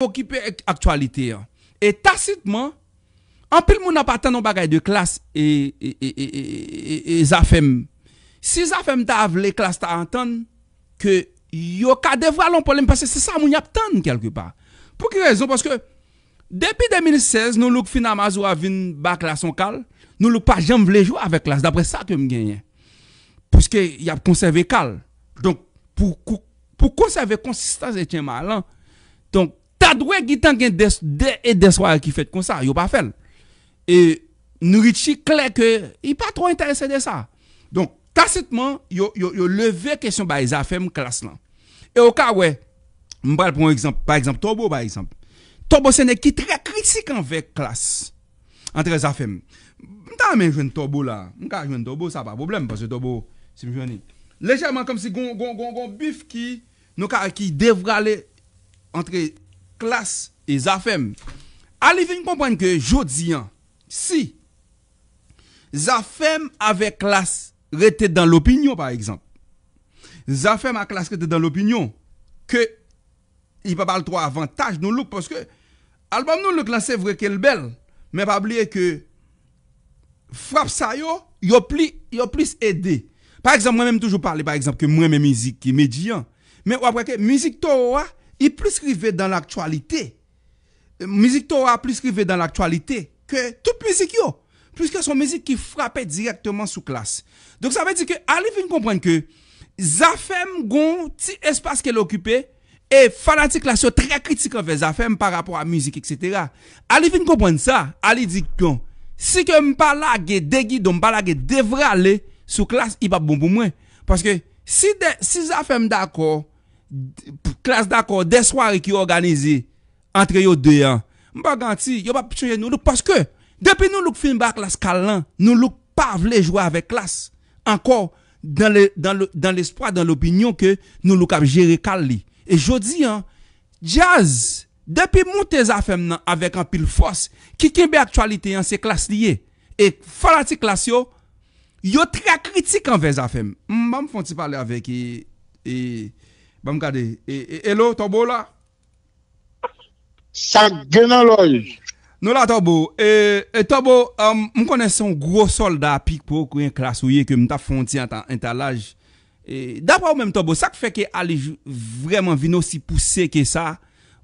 occuper actualité hein. et tacitement en plus mon pas tant bagarre de classe et et et et zafem si zafem ta les classe ta entendre que yo ka dévoiler un problème parce que c'est ça mon y quelque part pour quelle raison parce que depuis 2016 nous look fin amazou a vinn bac la cal nous look pas jamais les jouer avec classe d'après ça que me gagne parce que y a conservé calme. donc pour pour conserver consistance et tient malin donc adoué qui t'en qu'un des et des soirées qui fait comme ça, il pas fait. Et Nourichi clair que il pas trop intéressé de ça. Donc tacitement, il a levé question par les affaires classe là. Et au cas où, je prendre exemple par exemple Tobo par exemple. Tobo c'est qui très critique envers classe entre les affaires. M'ta même jeune Tobo là, m'ka jeune Tobo ça pas problème parce que Tobo c'est jeune. Légèrement comme si gon gon gon bif qui nous qui devrait aller entre klas e zafem. Ali vin kompwen ke jod ziyan. Si, zafem ave klas rete dan lopinyon, par ekzamp. Zafem a klas rete dan lopinyon, ke yi pa bal tro avantage nou luk, poske, albam nou luk lansev rekel bel, men pa blie ke fwap sa yo, yo plis ede. Par ekzamp, mwen men toujou pali, par ekzamp, ke mwen men mizik ki mediyan, men wapreke, mizik to wak, il plus rivé dans l'actualité. Musique Torah plus rivé dans l'actualité que toute musique yo. Puisque son musique qui frappait directement sous classe. Donc ça veut dire que allez vous comprendre que Zafem gon petit espace qu'elle occupait et fanatique là sont très critique envers Zafem par rapport à musique etc. Allez vous comprendre ça. Allez dit que si que m'palage déguidon m'palage devra aller sous classe il va bon pour moi parce que si Zafem si Zafem d'accord klas dakor de swari ki yo organize entre yo deyan. Mba ganti, yo ba pichoye nou luk paske depi nou luk film ba klas kalan, nou luk pa vle jwa avek klas ankor dan l'espoi, dan l'opinyon ke nou luk ap jere kal li. E jodi, jazz, depi moun te zafem nan avek an pil fos, ki kimbe aktualite yon se klas liye e fana ti klas yo, yo tra kritik an vez zafem. Mba mfon ti pale avek e... Fèm kade, e, e lo, tobo la? Sa genan lòj. Nou la, tobo, e, e tobo, m kone son gro solda apik pou kwen klas ou ye ke m ta fonti an ta lòj. E, da prou mèm, tobo, sa k fè ke Ali vreman vin osi pousse ke sa,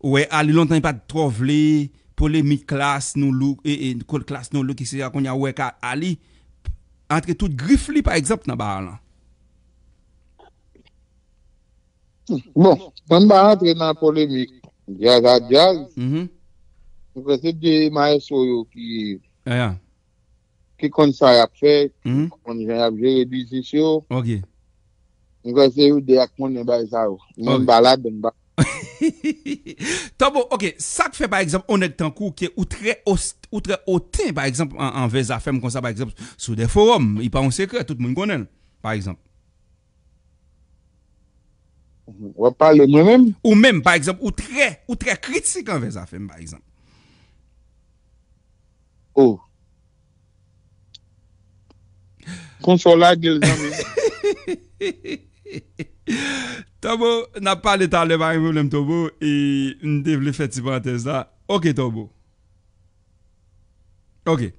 ou e Ali lontan pa tro vle, pou le mi klas nou lòk, e kol klas nou lòk, ki se ya kon ya wè ka Ali, entre tout grifli, par exemple, nan bar lan. Bon, pou mba antre nan polemik, jazat jaz, mbe mm-hmm. se diye ma e soyo ki kon sa yap fe, mm-hmm. kon jen yap jere di zisyo, mbe se yu de ak moun e bay sa yo, mbe balad mba. Ton bon, ok, sa k fe bay ekzamp, onek tankou ki ou tre oten bay ekzamp an vez a fem kon sa bay ekzamp sou de forum, yi pa yon sekre, tout moun konen, bay ekzamp. Ou mèm, ba ekzamp, ou tre kritik an vez afèm, ba ekzamp. Ou? Oh. Kounso la gèl gèl gèl. Tobo, nan pale tan le bari mèm, tobo, e n devle fè ti prantez la. Ok, tobo. Ok.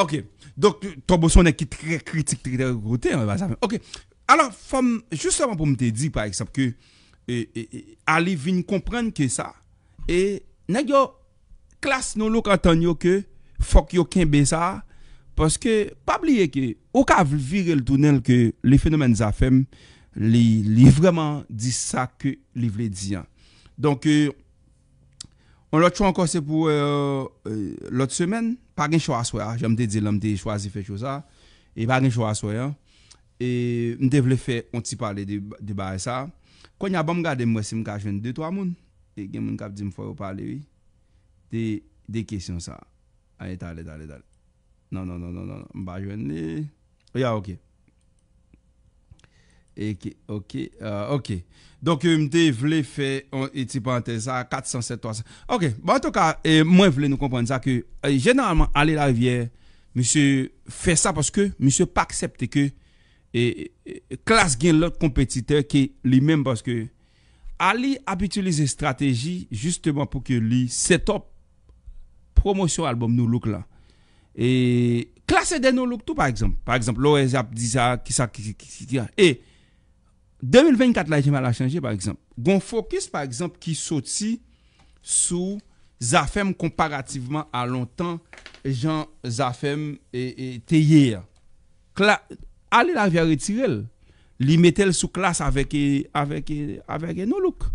Ok. Dok, tobo, sonè ki tre kritik, tre deri kote, an vez afèm. Ok. Ok. Alor, fom, just seman pou mte di, pa eksep, ke, e, e, e, a li vin komprenn ke sa, e, nek yo, klas nou lo kantanyo ke, fok yo kenbe sa, poske, pa blye ke, ou ka vire l tounel ke li fenomen zafem, li, li vreman di sa ke li vle diyan. Donke, on lot chou anko se pou, e, e, lot semen, pa gen chou aswayan, jen mte di l, mte chou asye fe chou sa, e, pa gen chou aswayan, e mte vle fe, on e, ti pale di bae sa, kon ya bom gade mwese mka jwen 2-3 moun, e gen mwen kap di mfo yo pale vi, de, de kesyon sa, anye tale tale tale, nan nan nan nan nan, mba jwen li, ya ok, eke, ok, ok, donk mte vle fe, on ti pale sa, 400-700-300, ok, ban toka, mwen vle nou kompon sa ki, e, genanman ale la vye, mse fe sa, mse pa aksepte ki, E, e, klas gen lòt kompetite ki li mèm baske a li abitulize strategi justèman pou ki li setop promosyon albòm nou lòk la e klasè den nou lòk tout pa ekzèm par ekzèm e, 2024 la jèman la chanjè par ekzèm gon fòkis par ekzèm ki sòti sou zafèm komparativeman a lòntan jan zafèm te yè klasèm Ali la via retirel, li metel sou klas avek e nolouk.